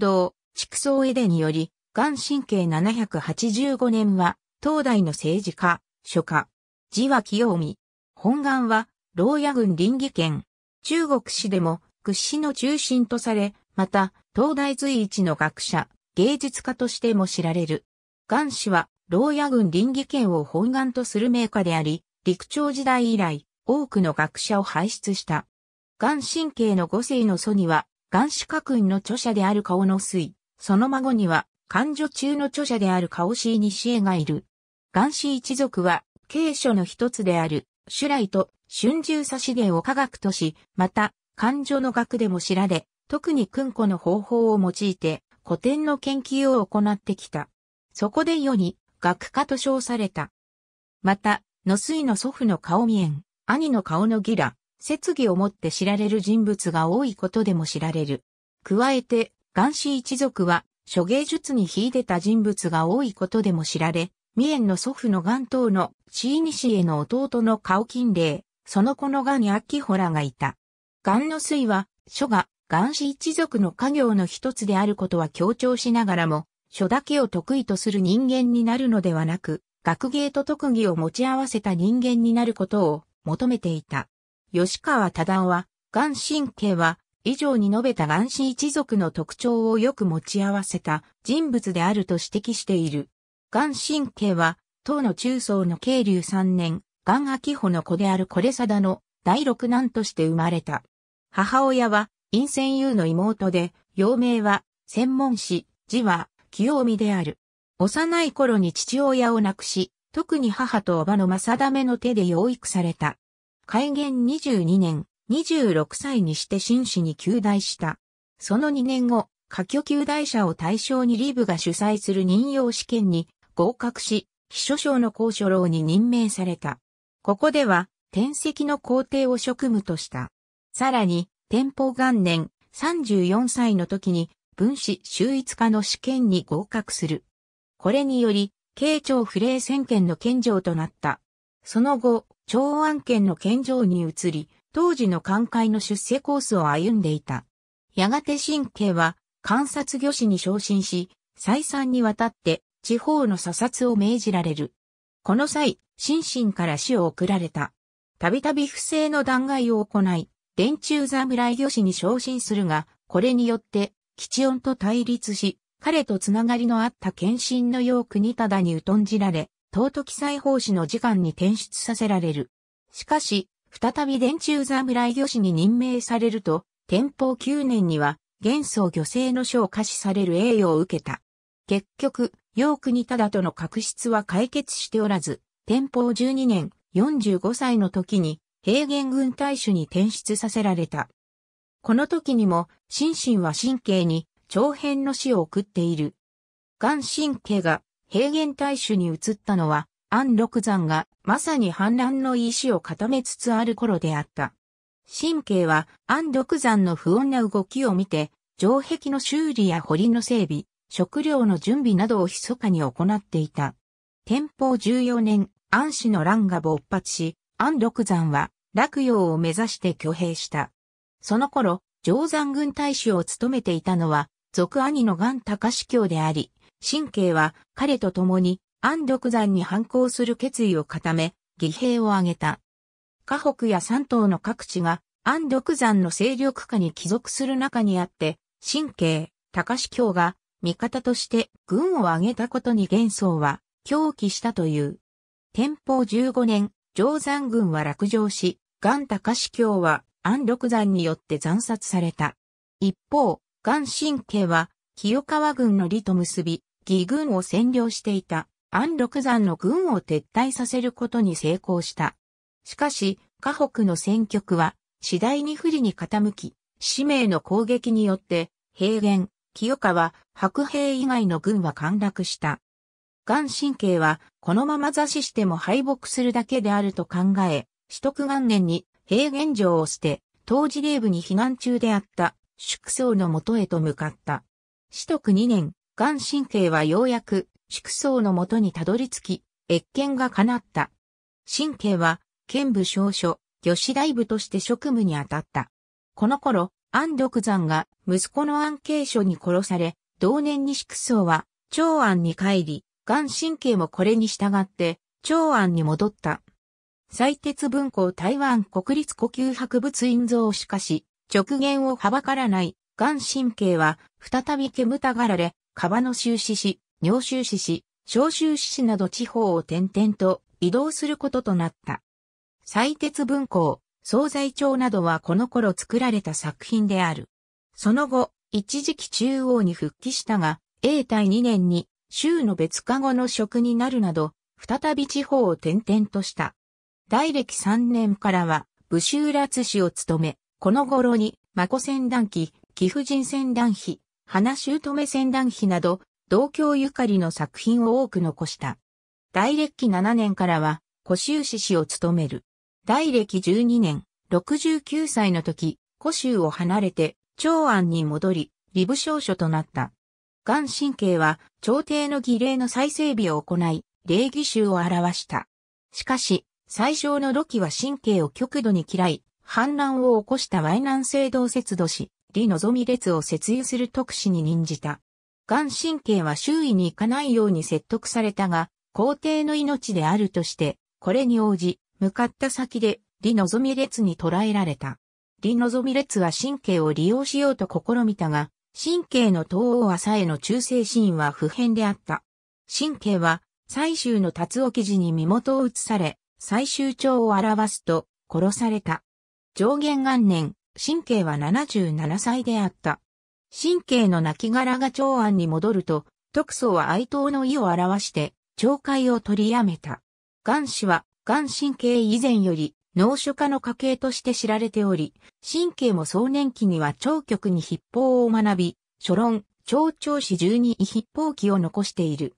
道、畜生絵でにより、元神経785年は、東大の政治家、書家、字は清美。本願は、牢屋郡林義県。中国史でも屈指の中心とされ、また、東大随一の学者、芸術家としても知られる。元氏は、牢屋郡林義県を本願とする名家であり、陸朝時代以来、多くの学者を輩出した。元神経の五世の祖には、元子家訓の著者である顔の水、その孫には、漢女中の著者である顔氏西江がいる。元子一族は、継書の一つである、主来と春秋差し芸を科学とし、また、漢女の学でも知られ、特に訓古の方法を用いて、古典の研究を行ってきた。そこで世に、学科と称された。また、野水の祖父の顔見えん、兄の顔のギラ、設議をもって知られる人物が多いことでも知られる。加えて、元氏一族は、諸芸術に秀でた人物が多いことでも知られ、三重の祖父の元頭の死因ニへの弟の顔金霊、その子のガにアキホラがいた。元の水は、書が元氏一族の家業の一つであることは強調しながらも、書だけを得意とする人間になるのではなく、学芸と特技を持ち合わせた人間になることを求めていた。吉川忠夫は、元神経は、以上に述べた元神一族の特徴をよく持ち合わせた人物であると指摘している。元神経は、唐の中層の慶流3年、元秋穂の子であるこれだの第六男として生まれた。母親は、陰仙優の妹で、幼名は、専門師、字は、清美である。幼い頃に父親を亡くし、特に母と叔母の正めの手で養育された。開元22年、26歳にして紳士に旧大した。その2年後、下級旧大者を対象にリーブが主催する任用試験に合格し、秘書省の公所郎に任命された。ここでは、転籍の皇帝を職務とした。さらに、天保元年34歳の時に分子秀逸化の試験に合格する。これにより、慶長不礼宣言の県庁となった。その後、長安県の県城に移り、当時の寛解の出世コースを歩んでいた。やがて神経は、観察御師に昇進し、再三にわたって地方の査察を命じられる。この際、心身から死を送られた。たびたび不正の弾劾を行い、電柱侍御師に昇進するが、これによって、吉音と対立し、彼とつながりのあった献身のよう国忠に疎んじられ、尊都裁法師の時間に転出させられる。しかし、再び電柱侍御師に任命されると、天保9年には、元宗御政の書を可視される栄誉を受けた。結局、陽国忠との確執は解決しておらず、天保12年、45歳の時に、平原軍大主に転出させられた。この時にも、心身は神経に、長編の死を送っている。眼神経が平原大衆に移ったのは、安禄山がまさに反乱の意志を固めつつある頃であった。神経は安禄山の不穏な動きを見て、城壁の修理や堀の整備、食料の準備などを密かに行っていた。天保14年、安氏の乱が勃発し、安禄山は洛陽を目指して挙兵した。その頃、定山軍大使を務めていたのは、俗兄の岩高司教であり、神経は彼と共に安禄山に反抗する決意を固め、義兵を挙げた。河北や山東の各地が安禄山の勢力下に帰属する中にあって、神経、高志教が味方として軍を挙げたことに元宗は狂気したという。天保15年、定山軍は落城し、元高志教は安禄山によって残殺された。一方、元神経は清川軍の利と結び、義軍を占領していた安禄山の軍を撤退させることに成功した。しかし、河北の戦局は次第に不利に傾き、使命の攻撃によって平原、清川、白兵以外の軍は陥落した。元神経はこのまま座死しても敗北するだけであると考え、取得元年に平原城を捨て、当時霊部に避難中であった、宿僧のもとへと向かった。取得2年、眼神経はようやく、縮僧のもとにたどり着き、越見が叶った。神経は、剣部少書、魚師大部として職務に当たった。この頃、安禄山が息子の安慶書に殺され、同年に縮僧は、長安に帰り、眼神経もこれに従って、長安に戻った。西鉄文庫台湾国立呼吸博物院像しかし、直言をはばからない、眼神経は、再び煙たがられ、川の収支し、尿収支し、小収支市など地方を転々と移動することとなった。採鉄文庫、総在帳などはこの頃作られた作品である。その後、一時期中央に復帰したが、永代2年に州の別加護の職になるなど、再び地方を転々とした。大歴3年からは、武州辣氏を務め、この頃に、真古戦団期、貴婦人仙団費、花姑戦団碑など、同郷ゆかりの作品を多く残した。大歴期7年からは、古州市市を務める。大歴12年、69歳の時、古州を離れて、長安に戻り、リ部少書となった。元神経は、朝廷の儀礼の再整備を行い、礼儀集を表した。しかし、最小の土器は神経を極度に嫌い、反乱を起こした淮南聖堂節度し、李望み列を設有する特使に任じた。眼神経は周囲に行かないように説得されたが、皇帝の命であるとして、これに応じ、向かった先で、李望み列に捕らえられた。李望み列は神経を利用しようと試みたが、神経の東王朝への忠誠心は不変であった。神経は、最終の達尾記事に身元を移され、最終帳を表すと、殺された。上元元年、神経は77歳であった。神経の亡骸が長安に戻ると、徳捜は哀悼の意を表して、懲戒を取りやめた。元氏は、元神経以前より、脳書家の家系として知られており、神経も壮年期には長局に筆法を学び、書論、長調史十二位筆法記を残している。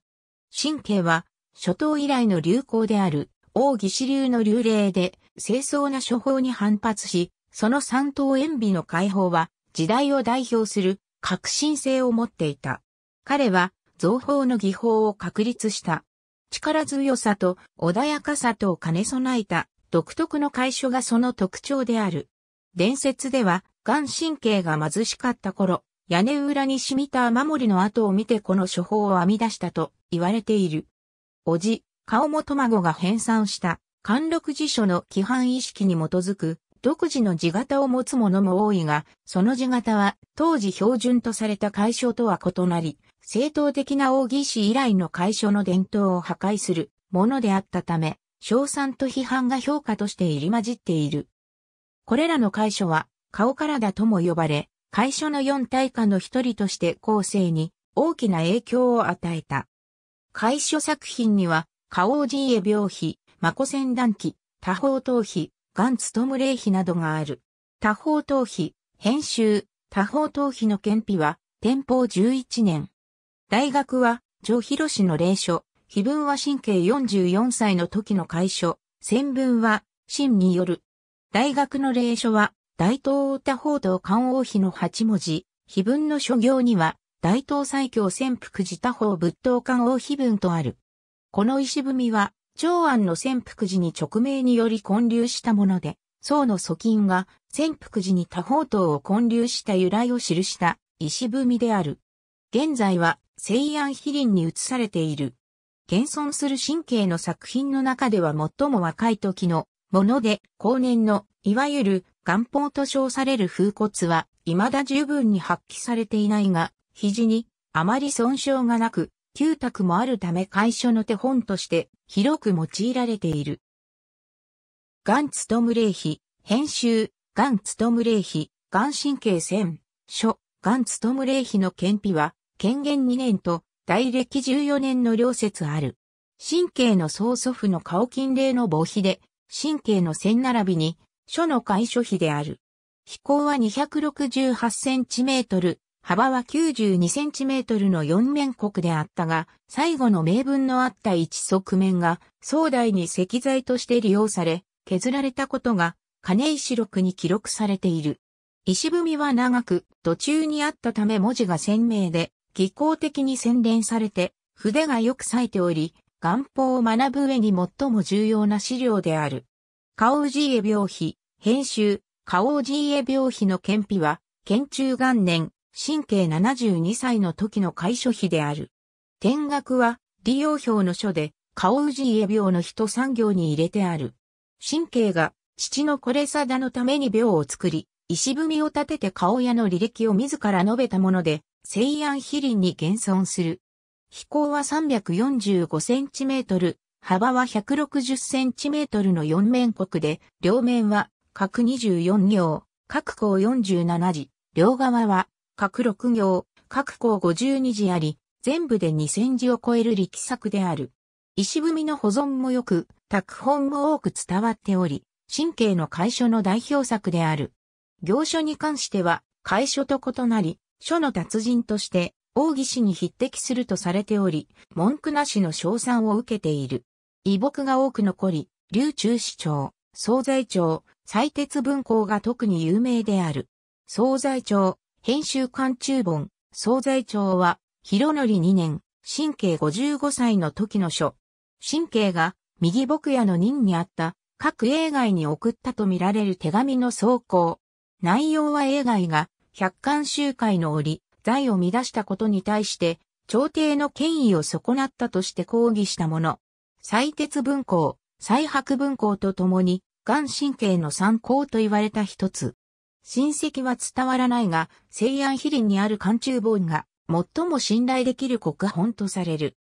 神経は、初頭以来の流行である、王義士流の流霊で、清掃な処方に反発し、その三等塩ビの解放は、時代を代表する革新性を持っていた。彼は、造法の技法を確立した。力強さと穏やかさとを兼ね備えた独特の解消がその特徴である。伝説では、眼神経が貧しかった頃、屋根裏に染みた雨漏りの跡を見てこの処方を編み出したと言われている。おじ、顔も卵が編纂した、貫禄辞書の規範意識に基づく独自の字型を持つ者も多いが、その字型は当時標準とされた解消とは異なり、正当的な奥義史以来の解消の伝統を破壊するものであったため、賞賛と批判が評価として入り混じっている。これらの解消は、顔からだとも呼ばれ、解消の四大家の一人として後世に大きな影響を与えた。解消作品には、花王寺家病費、マコ戦断記、多方頭皮、ガンツトム例碑などがある。多方頭碑、編集、多方頭碑の憲碑は、天保11年。大学は、上広氏の霊書、碑文は神経44歳の時の会所、戦文は、真による。大学の霊書は、大東太方道官王碑の8文字、碑文の諸行には、大東最強潜伏寺他方仏頭官王碑文とある。この石踏みは、長安の潜伏時に直命により混流したもので、宋の祖金が潜伏時に多宝塔を混流した由来を記した石踏みである。現在は西安碑林に移されている。現存する神経の作品の中では最も若い時のもので、後年のいわゆる元宝と称される風骨は未だ十分に発揮されていないが、肘にあまり損傷がなく、旧宅もあるため会所の手本として広く用いられている。ガンツトムレイヒ、編集、ガンツトムレイヒ、ガン神経線、書、ガンツトムレイヒの検秘は、権限2年と、大歴14年の両説ある。神経の曽祖父の顔金霊の防碑で、神経の線並びに、書の解書碑である。飛行は268センチメートル、幅は92センチメートルの四面国であったが、最後の名分のあった一側面が、壮大に石材として利用され、削られたことが、金石録に記録されている。石踏みは長く、途中にあったため文字が鮮明で、技巧的に洗練されて、筆がよく冴えており、元法を学ぶ上に最も重要な資料である。カオジエ病碑、編集、カオジエ病碑の検碑は、県中元年、神経72歳の時の解所費である。天学は、利用表の書で、顔氏家病の人産業に入れてある。神経が、父のこれさだのために病を作り、石踏みを立てて顔屋の履歴を自ら述べたもので、西安比林に現存する。飛行は3 4 5トル、幅は1 6 0トルの4面国で、両面は各24行、各項47字、両側は各6行、各項52字あり、全部で2000字を超える力作である。石踏みの保存もよく、拓本も多く伝わっており、神経の会書の代表作である。行書に関しては、会書と異なり、書の達人として、奥義氏に匹敵するとされており、文句なしの賞賛を受けている。遺木が多く残り、流中市長、総財長、採鉄文庫が特に有名である。総財長、編集館中本、総在庁は、広則2年、神経55歳の時の書。神経が、右牧野の任にあった、各映画に送ったとみられる手紙の草稿。内容は映画が、百貫集会の折、財を乱したことに対して、朝廷の権威を損なったとして抗議したもの。採鉄文庫、採白文庫とともに、元神経の参考と言われた一つ。親戚は伝わらないが、西安比林にある寒中本が最も信頼できる国本とされる。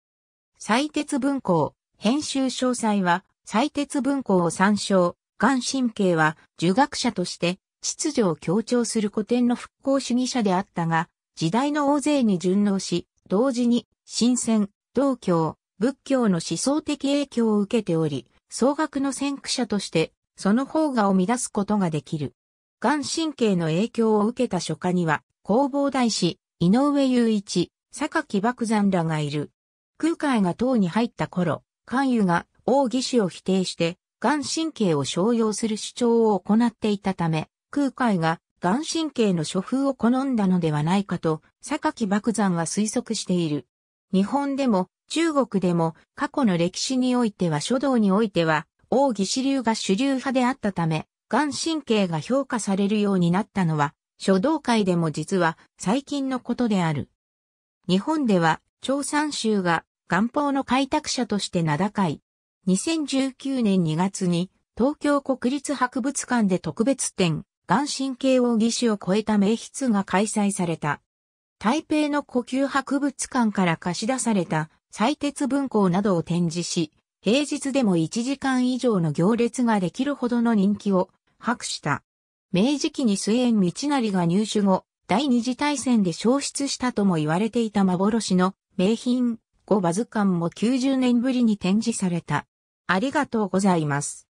採鉄文庫、編集詳細は、採鉄文庫を参照、元神経は、儒学者として、秩序を強調する古典の復興主義者であったが、時代の大勢に順応し、同時に、新鮮、道教、仏教の思想的影響を受けており、総学の先駆者として、その方がを乱すことができる。眼神経の影響を受けた書家には、弘法大師、井上雄一、榊爆山らがいる。空海が唐に入った頃、関羽が王義士を否定して、眼神経を商用する主張を行っていたため、空海が眼神経の処風を好んだのではないかと、榊爆山は推測している。日本でも中国でも過去の歴史においては書道においては、王義士流が主流派であったため、眼神経が評価されるようになったのは、書道界でも実は最近のことである。日本では、朝三州が元宝の開拓者として名高い。2019年2月に東京国立博物館で特別展、眼神経を義手を超えた名筆が開催された。台北の呼吸博物館から貸し出された採鉄文庫などを展示し、平日でも1時間以上の行列ができるほどの人気を博した。明治期に末縁道成が入手後、第二次大戦で消失したとも言われていた幻の名品、五馬図鑑も90年ぶりに展示された。ありがとうございます。